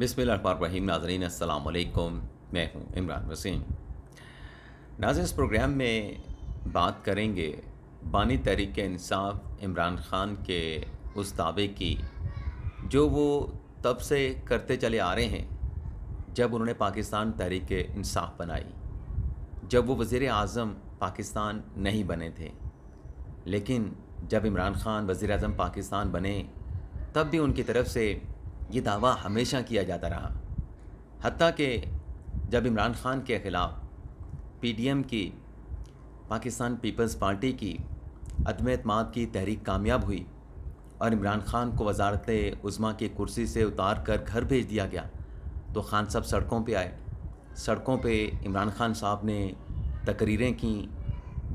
बिसमीम नाजरीन अल्लाम मैं हूँ इमरान वसीम नाज इस प्रोग्राम में बात करेंगे बानी तहरीक इंसाफ इमरान ख़ान के उस दावे की जो वो तब से करते चले आ रहे हैं जब उन्होंने पाकिस्तान तहरीक इंसाफ बनाई जब वो वज़ी अजम पाकिस्तान नहीं बने थे लेकिन जब इमरान ख़ान वज़ी अजम पाकिस्तान बने तब भी उनकी तरफ से ये दावा हमेशा किया जाता रहा हती कि जब इमरान ख़ान के ख़िलाफ़ पी डी एम की पाकिस्तान पीपल्स पार्टी की अदम अतमाद की तहरीक कामयाब हुई और इमरान ख़ान को वजारत उज़मा की कुर्सी से उतार कर घर भेज दिया गया तो खान साहब सड़कों पर आए सड़कों पर इमरान ख़ान साहब ने तकरीरें कं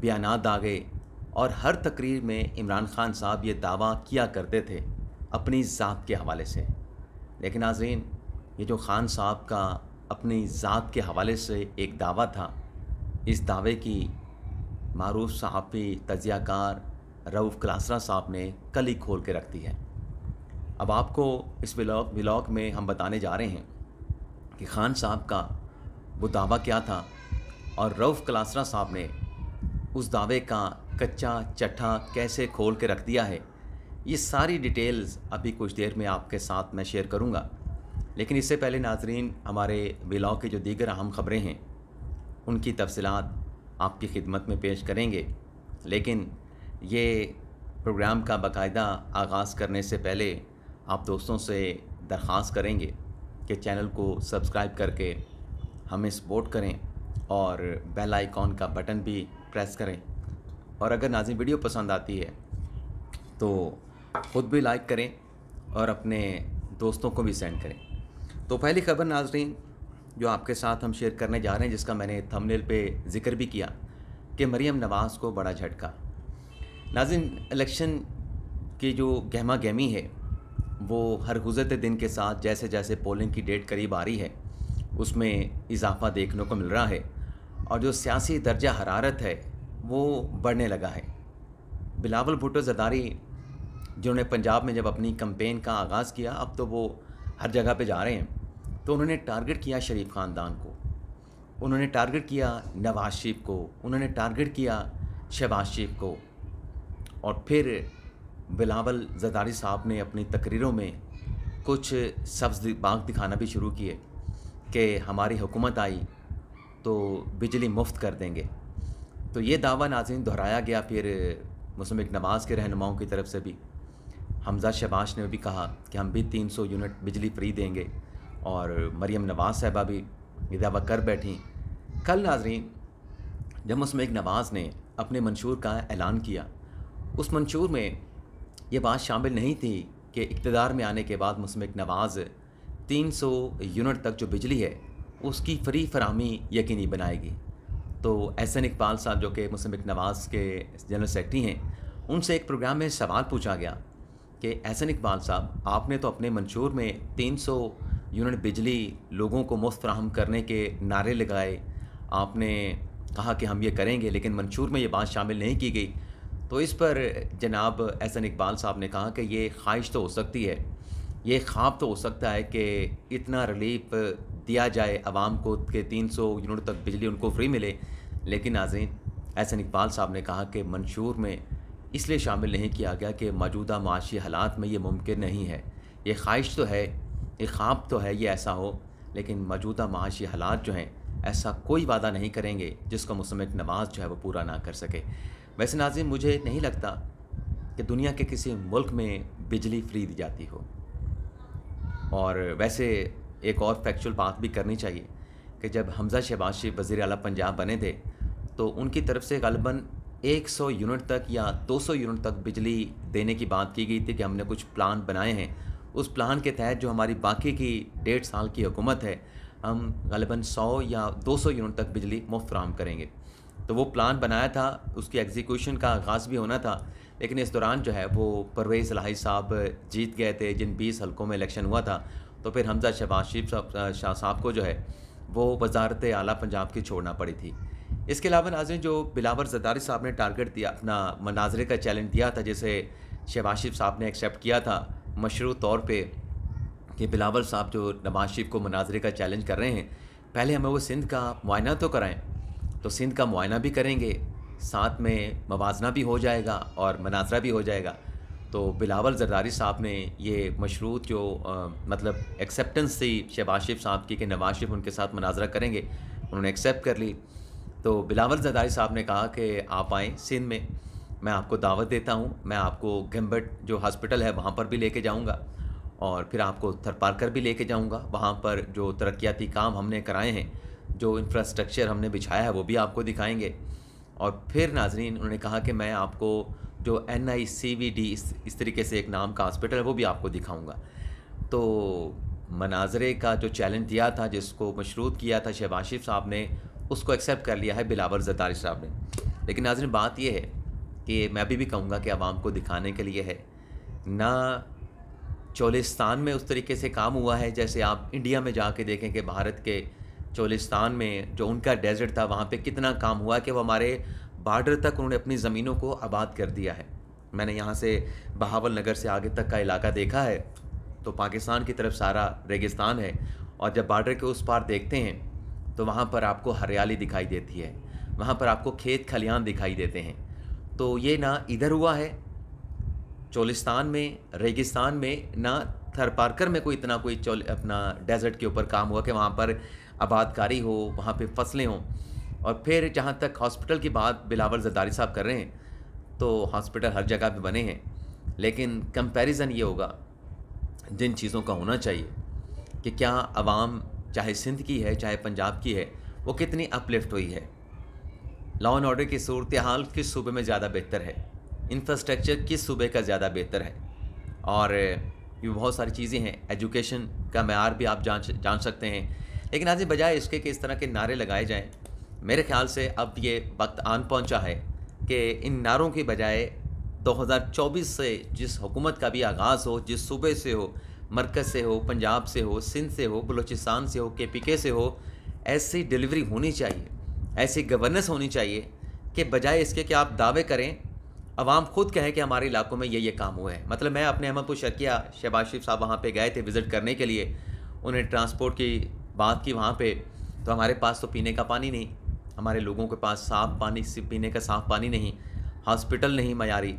बयान दागे और हर तकरीर में इमरान ख़ान साहब ये दावा किया करते थे अपनी ज़ात के हवाले से लेकिन नाजरीन ये जो ख़ान साहब का अपनी ज़ात के हवाले से एक दावा था इस दावे की मरूफ सहाफ़ी तजियाकार रऊफ़ कलासरा साहब ने कली खोल के रख दी है अब आपको इस ब्लॉग ब्लॉग में हम बताने जा रहे हैं कि खान साहब का वो दावा क्या था और रऊफ़ कलासरा साहब ने उस दावे का कच्चा चट्ठा कैसे खोल के रख दिया है ये सारी डिटेल्स अभी कुछ देर में आपके साथ मैं शेयर करूँगा लेकिन इससे पहले नाजरीन हमारे ब्लॉग के जो दीगर अहम ख़बरें हैं उनकी तफसलत आपकी खिदमत में पेश करेंगे लेकिन ये प्रोग्राम का बाकायदा आगाज़ करने से पहले आप दोस्तों से दरख्वास्त करेंगे कि चैनल को सब्सक्राइब करके हमें सपोर्ट करें और बेल आइकॉन का बटन भी प्रेस करें और अगर नाजिम वीडियो पसंद आती है तो ख़ुद भी लाइक करें और अपने दोस्तों को भी सेंड करें तो पहली खबर नाजरीन जो आपके साथ हम शेयर करने जा रहे हैं जिसका मैंने थंबनेल पे जिक्र भी किया कि मरीम नवाज़ को बड़ा झटका नाजिन इलेक्शन की जो गहमा गहमी है वो हर गुजरते दिन के साथ जैसे जैसे पोलिंग की डेट करीब आ रही है उसमें इजाफा देखने को मिल रहा है और जो सियासी दर्जा हरारत है वो बढ़ने लगा है बिलावल भुट्टो जदारी जिन्होंने पंजाब में जब अपनी कंपेन का आगाज़ किया अब तो वो हर जगह पे जा रहे हैं तो उन्होंने टारगेट किया शरीफ ख़ानदान को उन्होंने टारगेट किया नवाज शरीफ को उन्होंने टारगेट किया शहबाज शरीफ को और फिर बिलावल जदारी साहब ने अपनी तकरीरों में कुछ सब्ज़ बाग दिखाना भी शुरू किए कि हमारी हुकूमत आई तो बिजली मुफ्त कर देंगे तो ये दावा नाजिन दोहराया गया फिर मुस्लिम नमाज के रहनुमाओं की तरफ से भी हमज़ा शबाश ने भी कहा कि हम भी 300 यूनिट बिजली फ्री देंगे और मरियम नवाज़ साहबा भी इदावा कर बैठी कल नाजरीन जब मुसमेक नवाज़ ने अपने मंशूर का ऐलान किया उस मंशूर में ये बात शामिल नहीं थी कि इकतदार में आने के बाद मुसमेक नवाज़ 300 यूनिट तक जो बिजली है उसकी फ्री फरहमी यकीनी बनाएगी तो एहसन इकबाल साहब जो कि मुस्मिक नवाज़ के जनरल सेक्रेटरी हैं उनसे एक प्रोग्राम में सवाल पूछा गया कि एहसन इकबाल साहब आपने तो अपने मंशूर में 300 यूनिट बिजली लोगों को मुफ्त फ्राहम करने के नारे लगाए आपने कहा कि हम ये करेंगे लेकिन मंशूर में ये बात शामिल नहीं की गई तो इस पर जनाब एहसन इकबाल साहब ने कहा कि ये ख्वाहिश तो हो सकती है ये ख्वाब तो हो सकता है कि इतना रिलीफ दिया जाए आवाम को कि 300 यूनिट तक बिजली उनको फ्री मिले लेकिन नाजीन एहसन इकबाल साहब ने कहा कि मंशूर में इसलिए शामिल नहीं किया गया कि मौजूदा माशी हालात में ये मुमकिन नहीं है ये ख्वाहिश तो है ये ख्वाब तो है ये ऐसा हो लेकिन मौजूदा माशी हालात जो हैं ऐसा कोई वादा नहीं करेंगे जिसको मुसमिक नमाज जो है वो पूरा ना कर सके वैसे नाजिम मुझे नहीं लगता कि दुनिया के किसी मुल्क में बिजली फ्री दी जाती हो और वैसे एक और फैक्चुअल बात भी करनी चाहिए कि जब हमज़ा शहबाज शरीफ वज़ी अला पंजाब बने थे तो उनकी तरफ से गलबन 100 यूनिट तक या 200 यूनिट तक बिजली देने की बात की गई थी कि हमने कुछ प्लान बनाए हैं उस प्लान के तहत जो हमारी बाकी की डेढ़ साल की हुकूमत है हम गलबन 100 या 200 यूनिट तक बिजली मुफ्त फ्राहम करेंगे तो वो प्लान बनाया था उसकी एग्जीक्यूशन का आगाज़ भी होना था लेकिन इस दौरान जो है वो परवेज़ लाही साहब जीत गए थे जिन बीस हलकों में इलेक्शन हुआ था तो फिर हमजा शबाज शरीफ साहब शाह साहब को जो है वो वजारत आला पंजाब की छोड़ना पड़ी थी इसके अलावा नाजन जो बिलावर जदारी साहब ने टारगेट दिया अपना मनाजरे का चैलेंज दिया था जिसे शहबाज शरीफ साहब ने एक्सेप्ट किया था मशरू तौर पर कि बिलावर साहब जो नवाज शरीफ को मनाजरे का चैलेंज कर रहे हैं पहले हमें वो सिंध का मुआयना तो कराएं तो सिंध का मुआयना भी करेंगे साथ में मवाजना भी हो जाएगा और मनाजरा भी हो जाएगा तो बिलावल जरदारी साहब ने ये मशरूत जो आ, मतलब एक्सेप्टेंस थी शहबाज शरीफ साहब की कि नवाज शरीफ उनके साथ मनाजरा करेंगे उन्होंने एक्सेप्ट कर ली तो बिलावल जदाई साहब ने कहा कि आप आएँ सिंध में मैं आपको दावत देता हूँ मैं आपको गम्बट जो हॉस्पिटल है वहाँ पर भी लेके जाऊँगा और फिर आपको थरपारकर भी लेके जाऊँगा वहाँ पर जो तरक्याती काम हमने कराए हैं जो इंफ्रास्ट्रक्चर हमने बिछाया है वो भी आपको दिखाएंगे और फिर नाजरीन उन्होंने कहा कि मैं आपको जो N I C V D इस, इस तरीके से एक नाम का हॉस्पिटल है वो भी आपको दिखाऊँगा तो मनाजरे का जो चैलेंज दिया था जिसको मशरूत किया था शहबाशिफ साहब ने उसको एक्सेप्ट कर लिया है बिलावर जरदारी साहब ने लेकिन नाजन बात यह है कि मैं अभी भी कहूँगा कि आवाम को दिखाने के लिए है ना चोलिस्तान में उस तरीके से काम हुआ है जैसे आप इंडिया में जाके देखें कि भारत के चोलिस्तान में जो उनका डेजर्ट था वहाँ पे कितना काम हुआ कि वो हमारे बॉर्डर तक उन्होंने अपनी ज़मीनों को आबाद कर दिया है मैंने यहाँ से बहावल नगर से आगे तक का इलाका देखा है तो पाकिस्तान की तरफ सारा रेगिस्तान है और जब बॉर्डर के उस पार देखते हैं तो वहाँ पर आपको हरियाली दिखाई देती है वहाँ पर आपको खेत खलिहान दिखाई देते हैं तो ये ना इधर हुआ है चोलिस्तान में रेगिस्तान में ना थर पार्कर में कोई इतना कोई चोल अपना डेजर्ट के ऊपर काम हुआ कि वहाँ पर आबादकारी हो वहाँ पे फसलें हों और फिर जहाँ तक हॉस्पिटल की बात बिलावल जदारी साहब कर रहे हैं तो हॉस्पिटल हर जगह पे बने हैं लेकिन कंपैरिजन ये होगा जिन चीज़ों का होना चाहिए कि क्या आवाम चाहे सिंध की है चाहे पंजाब की है वो कितनी अपलिफ्ट हुई है लॉ एंड ऑर्डर की सूरत हाल किस सूबे में ज़्यादा बेहतर है इंफ्रास्ट्रक्चर किस सूबे का ज़्यादा बेहतर है और भी बहुत सारी चीज़ें हैं एजुकेशन का मैार भी आप जान जान सकते हैं लेकिन आज बजाय इसके कि इस तरह के नारे लगाए जाएं मेरे ख्याल से अब ये वक्त आन पहुंचा है कि इन नारों की बजाय 2024 से जिस हुकूमत का भी आगाज़ हो जिस सूबे से हो मरकज़ से हो पंजाब से हो सिंध से हो बलूचिस्तान से हो के पी के से हो ऐसी डिलीवरी होनी चाहिए ऐसी गवर्नेंस होनी चाहिए कि बजाय इसके कि आप दावे करें अवाम खुद कहे कि हमारे इलाकों में ये ये काम हुआ है मतलब मैं अपने अहमदपुर शर्किया शहबाज शरीफ साहब वहाँ पर गए थे विज़िट करने के लिए उन्हें ट्रांसपोर्ट की बात की वहाँ पर तो हमारे पास तो पीने का पानी नहीं हमारे लोगों के पास साफ़ पानी पीने का साफ़ पानी नहीं हॉस्पिटल नहीं मयारी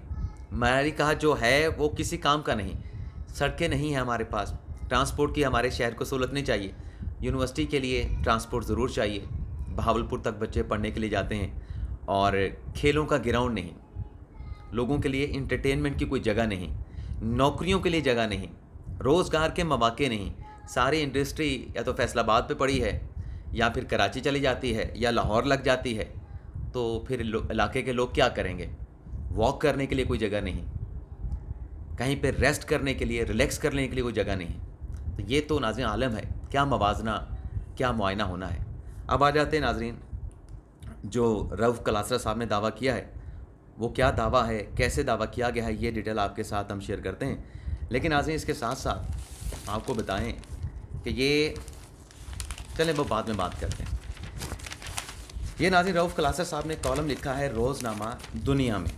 मयारी कहा जो है वो किसी काम का नहीं सड़कें नहीं हैं हमारे पास ट्रांसपोर्ट की हमारे शहर को सहूलत नहीं चाहिए यूनिवर्सिटी के लिए ट्रांसपोर्ट ज़रूर चाहिए बहावलपुर तक बच्चे पढ़ने के लिए जाते हैं और खेलों का ग्राउंड नहीं लोगों के लिए इंटरटेनमेंट की कोई जगह नहीं नौकरियों के लिए जगह नहीं रोज़गार के मौाक़े नहीं सारी इंडस्ट्री या तो फैसलाबाद पे पड़ी है या फिर कराची चली जाती है या लाहौर लग जाती है तो फिर इलाके के लोग क्या करेंगे वॉक करने के लिए कोई जगह नहीं कहीं पर रेस्ट करने के लिए रिलैक्स करने के लिए कोई जगह नहीं तो ये तो नाजिन आलम है क्या मवाजना क्या मुआयना होना है अब आ जाते हैं नाजरन जो रऊफ़ कलासरा साहब ने दावा किया है वो क्या दावा है कैसे दावा किया गया है ये डिटेल आपके साथ हम शेयर करते हैं लेकिन नाजरन इसके साथ साथ आपको बताएं कि ये चलें वो बाद में बात करते हैं ये नाजिन रऊफ़ कलासर साहब ने कॉलम लिखा है रोज़नामा दुनिया में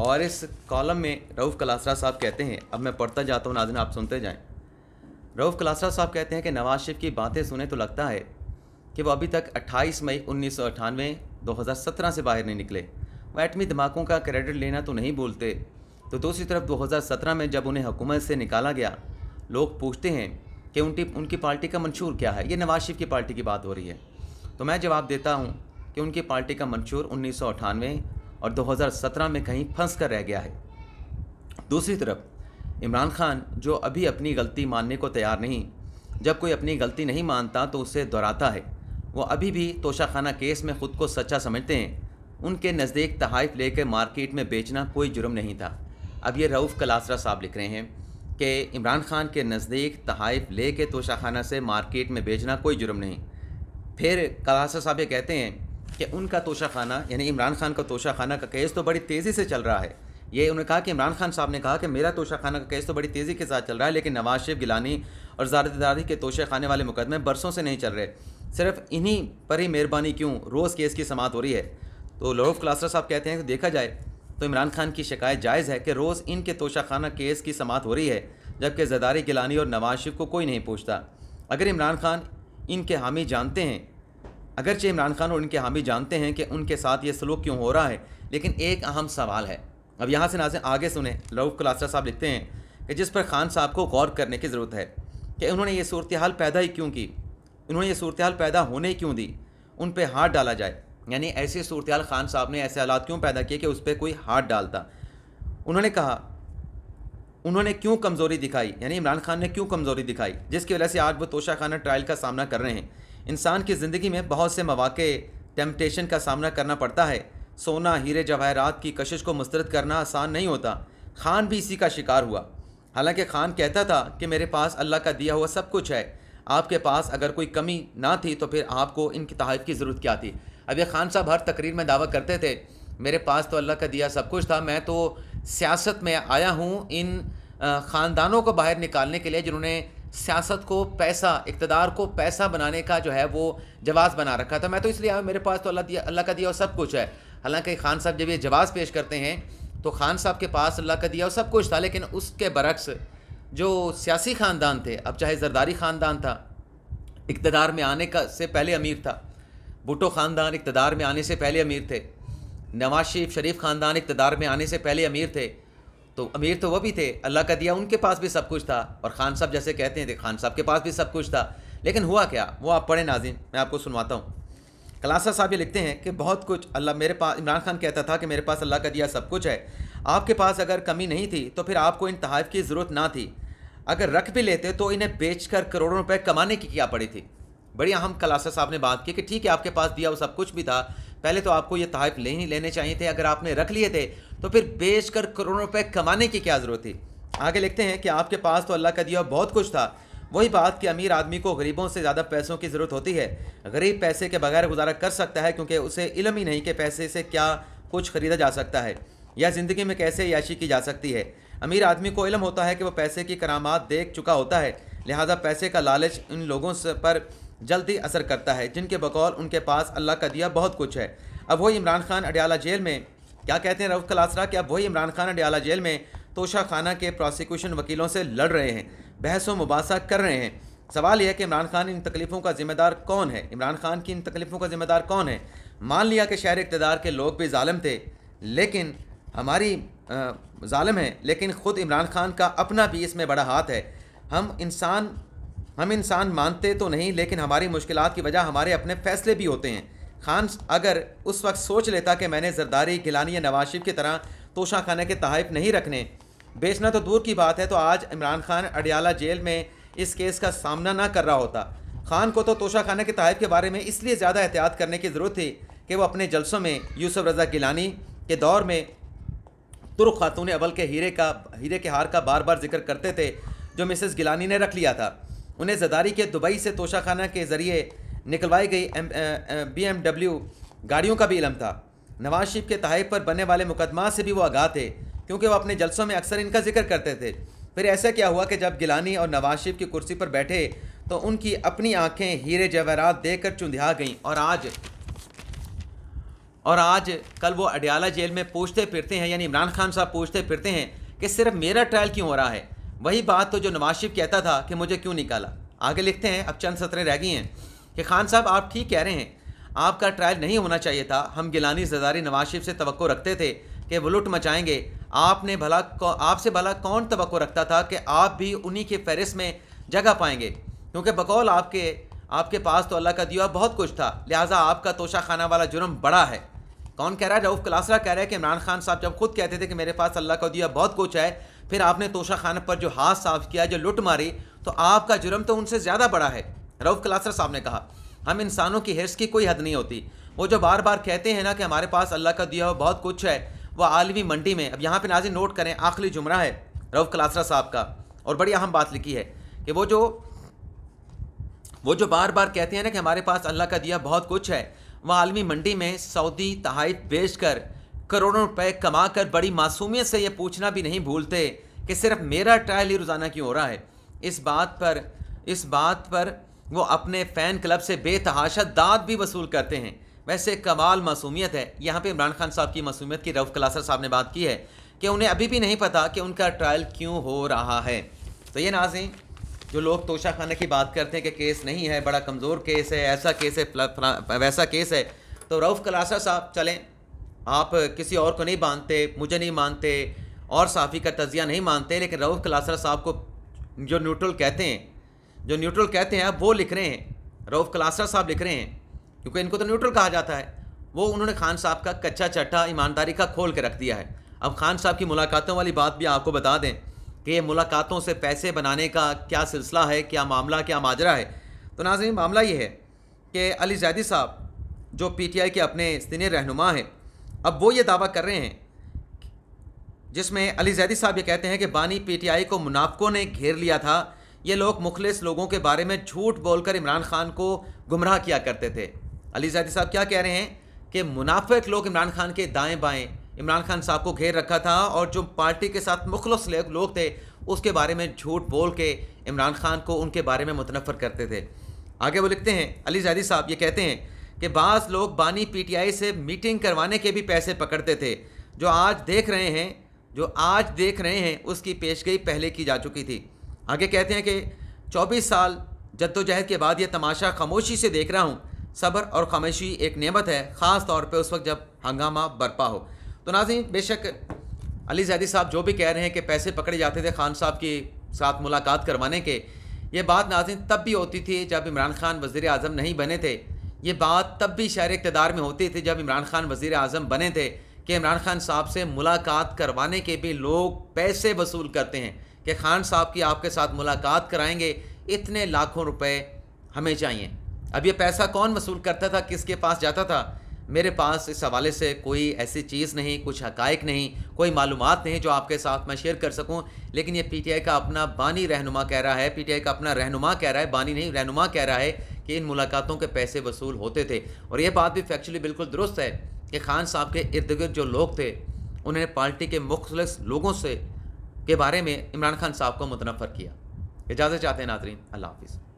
और इस कॉलम में रऊफ़ कलासरा साहब कहते हैं अब मैं पढ़ता जाता हूँ नाजन आप सुनते जाएँ रऊफ़ कलासरा साहब कहते हैं कि नवाज शरीफ की बातें सुने तो लगता है कि वो अभी तक 28 मई उन्नीस सौ 2017 से बाहर नहीं निकले वो एटमी धमाकों का क्रेडिट लेना तो नहीं बोलते तो दूसरी तरफ 2017 में जब उन्हें हुकूमत से निकाला गया लोग पूछते हैं कि उनकी उनकी पार्टी का मंशूर क्या है ये नवाज शरीफ की पार्टी की बात हो रही है तो मैं जवाब देता हूँ कि उनकी पार्टी का मंशूर उन्नीस और 2017 में कहीं फंस कर रह गया है दूसरी तरफ इमरान खान जो अभी अपनी गलती मानने को तैयार नहीं जब कोई अपनी गलती नहीं मानता तो उसे दोहराता है वो अभी भी तोशाखाना केस में ख़ुद को सच्चा समझते हैं उनके नज़दीक तहाइफ लेकर मार्केट में बेचना कोई जुर्म नहीं था अब ये रऊफ़ कलासरा साहब लिख रहे हैं कि इमरान खान के नज़दीक तहाइफ ले के तोशाखाना से मार्केट में बेचना कोई जुर्म नहीं फिर कलासरा साहब ये कहते हैं कि उनका तोशा खाना यानी इमरान खान का तोशा खाना का केस तो बड़ी तेज़ी से चल रहा है ये उन्होंने कहा कि इमरान खान साहब ने कहा कि मेरा तोशा खाना का केस तो बड़ी तेज़ी के साथ चल रहा है लेकिन नवाज शरीफ गिलानी और ज़ारदारी के तोशे खाने वाले मुकदमे बरसों से नहीं चल रहे सिर्फ इन्हीं पर ही मेहरबानी क्यों रोज़ केस की समात हो रही है तो लॉर्ड क्लास्टर साहब कहते हैं कि देखा जाए तो इमरान खान की शिकायत जायज़ है कि रोज़ इनके तोशा खाना केस की समात हो रही है जबकि जदारी गिलानी और नवाज शरीफ को कोई नहीं पूछता अगर इमरान खान इनके हामी जानते हैं अगरचे इमरान खान और इनके हामी जानते हैं कि उनके साथ ये सलूक क्यों हो रहा है लेकिन एक अहम सवाल है अब यहाँ से नाजें आगे सुने लऊफ कलास्टर साहब लिखते हैं कि जिस पर खान साहब को गौर करने की ज़रूरत है कि उन्होंने ये सूरत हाल पैदा ही क्यों की उन्होंने ये सूरत हाल पैदा होने क्यों दी उन पर हाथ डाला जाए यानी ऐसी सूरत हाल खान साहब ने ऐसे हालात क्यों पैदा किए कि उस पर कोई हाथ डालता उन्होंने कहा उन्होंने क्यों कमज़ोरी दिखाई यानी इमरान खान ने क्यों कमज़ोरी दिखाई जिसकी वजह से आज वो तोशा खाना ट्रायल का सामना कर रहे हैं इंसान की ज़िंदगी में बहुत से मौाक़े टेम्पटेशन का सामना करना पड़ता है सोना हीरे जवाहरात की कशिश को मुस्तरद करना आसान नहीं होता खान भी इसी का शिकार हुआ हालांकि खान कहता था कि मेरे पास अल्लाह का दिया हुआ सब कुछ है आपके पास अगर कोई कमी ना थी तो फिर आपको इन तहफ़ की ज़रूरत क्या थी अब यह खान साहब हर तकरीर में दावा करते थे मेरे पास तो अल्लाह का दिया सब कुछ था मैं तो सियासत में आया हूँ इन ख़ानदानों को बाहर निकालने के लिए जिन्होंने सियासत को पैसा इकतदार को पैसा बनाने का जो है वो जवाब बना रखा था मैं तो इसलिए आया मेरे पास तो अल्लाह दिया अल्लाह का दिया और सब कुछ है हालांकि खान साहब जब ये जवाब पेश करते हैं तो खान साहब के पास अल्लाह का दिया और सब कुछ था लेकिन उसके बरक्स जो सियासी ख़ानदान थे अब चाहे जरदारी ख़ानदान था इकतदार में आने का से पहले अमीर था भुटो ख़ानदान इकतदार में आने से पहले अमीर थे नवाज शरीफ शरीफ ख़ानदान इकतदार में आने से पहले अमीर थे तो अमीर तो वह भी थे अल्लाह का दिया उनके पास भी सब कुछ था और ख़ान साहब जैसे कहते हैं खान साहब के पास भी सब कुछ था लेकिन हुआ क्या वो आप पढ़े नाजिन मैं आपको सुनवाता हूँ कलासा साहब ये लिखते हैं कि बहुत कुछ अल्लाह मेरे पास इमरान खान कहता था कि मेरे पास अल्लाह का दिया सब कुछ है आपके पास अगर कमी नहीं थी तो फिर आपको इन तहाइफ की ज़रूरत ना थी अगर रख भी लेते तो इन्हें बेच कर करोड़ों रुपए कमाने की क्या पड़ी थी बड़ी अहम कलासा साहब ने बात की कि ठीक है आपके पास दिया वो सब कुछ भी था पहले तो आपको ये तहफ ले ही लेने चाहिए थे अगर आपने रख लिए थे तो फिर बेच कर करोड़ों रुपए कमाने की क्या ज़रूरत थी आगे लिखते हैं कि आपके पास तो अल्लाह का दिया बहुत कुछ था वही बात कि अमीर आदमी को गरीबों से ज़्यादा पैसों की ज़रूरत होती है गरीब पैसे के बगैर गुजारा कर सकता है क्योंकि उसे इलम ही नहीं कि पैसे से क्या कुछ खरीदा जा सकता है या ज़िंदगी में कैसे याशी की जा सकती है अमीर आदमी को इलम होता है कि वह पैसे की करामात देख चुका होता है लिहाजा पैसे का लालच उन लोगों पर जल्दी असर करता है जिनके बकौल उनके पास अल्लाह का दिया बहुत कुछ है अब वही इमरान खान अडियाला जेल में क्या कहते हैं रऊफ कलासरा कि अब वही इमरान खान अडियाला जेल में तोशा खाना के प्रोसिक्यूशन वकीलों से लड़ रहे हैं बहस व मुबासा कर रहे हैं सवाल यह है कि इमरान खान इन तकलीफ़ों का जिम्मेदार कौन है इमरान खान की इन तकलीफ़ों का जिम्मेदार कौन है मान लिया कि शहर इकतदार के लोग भी ालम थे लेकिन हमारी ालम है लेकिन ख़ुद इमरान खान का अपना भी इसमें बड़ा हाथ है हम इंसान हम इंसान मानते तो नहीं लेकिन हमारी मुश्किल की वजह हमारे अपने फ़ैसले भी होते हैं खान अगर उस वक्त सोच लेता कि मैंने जरदारी गिलानी या नवाज शरीफ की तरह तोशा खाना के तहफ नहीं रखने बेचना तो दूर की बात है तो आज इमरान खान अडियाला जेल में इस केस का सामना ना कर रहा होता खान को तो तोशा खाना के तहफ के बारे में इसलिए ज़्यादा एहतियात करने की ज़रूरत थी कि वो अपने जलसों में यूसुफ रजा गिलानी के दौर में तुर्क खातून अवल के हीरे का हीरे के हार का बार बार जिक्र करते थे जो मिसेस गिलानी ने रख लिया था उन्हें जदारी के दुबई से तोशा खाना के ज़रिए निकलवाई गई बी एम डब्ल्यू गाड़ियों का भी इलम था नवाज शरीफ के तहफ पर बनने वाले मुकदमा से भी वो आगाह थे क्योंकि वो अपने जलसों में अक्सर इनका जिक्र करते थे फिर ऐसा क्या हुआ कि जब गिलानी और नवाज शरीफ की कुर्सी पर बैठे तो उनकी अपनी आंखें हीरे जवाहरात देखकर चुंधिया गईं और आज और आज कल वो अडियाला जेल में पूछते फिरते हैं यानी इमरान खान साहब पूछते फिरते हैं कि सिर्फ मेरा ट्रायल क्यों हो रहा है वही बात तो जो नवाज शरीफ कहता था कि मुझे क्यों निकाला आगे लिखते हैं अब चंद सत्रह रह गई हैं कि खान साहब आप ठीक कह रहे हैं आपका ट्रायल नहीं होना चाहिए था हम गिलानी जदारी नवाज शरीफ से तो रखते थे कि वो लुट मचाएंगे आपने भला आपसे भला कौन तो रखता था कि आप भी उन्हीं के फहरिस्त में जगह पाएंगे क्योंकि बकौल आपके आपके पास तो अल्लाह का दिया बहुत कुछ था लिहाजा आपका तोशा खाना वाला जुर्म बड़ा है कौन कह रहा है रऊफ़ कलासरा कह रहा है कि इमरान खान साहब जब खुद कहते थे कि मेरे पास अल्लाह का दिया बहुत कुछ है फिर आपने तोशा खाना पर जो हाथ साफ किया जो लुट मारी तो आपका जुर्म तो उनसे ज़्यादा बड़ा है रऊफ कलासर साहब ने कहा हम इंसानों की हिर्स की कोई हद नहीं होती वो जो बार बार कहते हैं ना कि हमारे पास अल्लाह का दिया हुआ बहुत कुछ है वह आलमी मंडी में अब यहाँ पर नाजिर नोट करें आखिरी जुमरा है रऊफ कलासरा साहब का और बड़ी अहम बात लिखी है कि वो जो वो जो बार बार कहते हैं ना कि हमारे पास अल्लाह का दिया बहुत कुछ है वह आलमी मंडी में सऊदी तहाइफ बेच कर करोड़ों रुपए कमा कर बड़ी मासूमियत से ये पूछना भी नहीं भूलते कि सिर्फ मेरा ट्रायल ही रोज़ाना क्यों हो रहा है इस बात पर इस बात पर वो अपने फ़ैन क्लब से बेतहाशा दाद भी वसूल करते हैं वैसे कमाल मासूमियत है यहाँ पे इमरान खान साहब की मासूमियत की रऊफ़ कलासर साहब ने बात की है कि उन्हें अभी भी नहीं पता कि उनका ट्रायल क्यों हो रहा है तो ये नाजें जो लोग तोशा खाना की बात करते हैं कि केस नहीं है बड़ा कमज़ोर केस है ऐसा केस है वैसा केस है तो रऊफ़ कलासर साहब चलें आप किसी और को नहीं मानते मुझे नहीं मानते और साफ़ी का तजिया नहीं मानते लेकिन रऊफ़ कलासर साहब को जो न्यूट्रल कहते हैं जो न्यूट्रल कहते हैं वो लिख रहे हैं रऊफ कलासर साहब लिख रहे हैं क्योंकि इनको तो न्यूट्रल कहा जाता है वो उन्होंने खान साहब का कच्चा चट्टा ईमानदारी का खोल के रख दिया है अब खान साहब की मुलाकातों वाली बात भी आपको बता दें कि ये मुलाकातों से पैसे बनाने का क्या सिलसिला है क्या मामला क्या माजरा है तो नाजिम मामला ये है कि अली जैदी साहब जो पीटीआई के अपने सीनियर रहनुमा हैं अब वो ये दावा कर रहे हैं जिसमें अली जैदी साहब ये कहते हैं कि बानी पीटीआई को मुनाफकों ने घेर लिया था ये लोग मुखलिस लोगों के बारे में झूठ बोलकर इमरान खान को गुमराह किया करते थे अली साहब क्या कह रहे हैं कि मुनाफिक लोग इमरान खान के दाएं बाएं इमरान खान साहब को घेर रखा था और जो पार्टी के साथ मुखलस लोग थे उसके बारे में झूठ बोल के इमरान खान को उनके बारे में मुतनफ़र करते थे आगे वो लिखते हैं अली साहब ये कहते हैं कि बाज़ लोग बानी पीटीआई से मीटिंग करवाने के भी पैसे पकड़ते थे जो आज देख रहे हैं जो आज देख रहे हैं उसकी पेशगई पहले की जा चुकी थी आगे कहते हैं कि चौबीस साल जद्दोजहद के बाद यह तमाशा खामोशी से देख रहा हूँ सब्र और खामोशी एक नेमत है ख़ास तौर पर उस वक्त जब हंगामा बरपा हो तो नाजी बेशक अली जैदी साहब जो भी कह रहे हैं कि पैसे पकड़े जाते थे खान साहब की साथ मुलाकात करवाने के ये बात नाजिन तब भी होती थी जब इमरान खान वज़ी अजम नहीं बने थे ये बात तब भी शहर इकतदार में होती थी जब इमरान खान वज़ी अजम बने थे कि इमरान खान साहब से मुलाकात करवाने के भी लोग पैसे वसूल करते हैं कि खान साहब की आपके साथ मुलाकात कराएंगे इतने लाखों रुपए हमें चाहिए अब ये पैसा कौन वसूल करता था किसके पास जाता था मेरे पास इस हवाले से कोई ऐसी चीज़ नहीं कुछ हकायक नहीं कोई मालूम नहीं जो आपके साथ मैं शेयर कर सकूं लेकिन ये पीटीआई का अपना बानी रहनुमा कह रहा है पीटीआई का अपना रहनुमा कह रहा है बानी नहीं रहनुमा कह रहा है कि इन मुलाकातों के पैसे वसूल होते थे और ये बात भी फैक्चुअली बिल्कुल दुरुस्त है कि खान साहब के इर्द गिर्द जो लोग थे उन्होंने पार्टी के मुख्तलिस लोगों से के बारे में इमरान खान साहब को मुतनफ़र किया इजाज़त चाहते हैं नाजरीन अल्लाह हाफिज़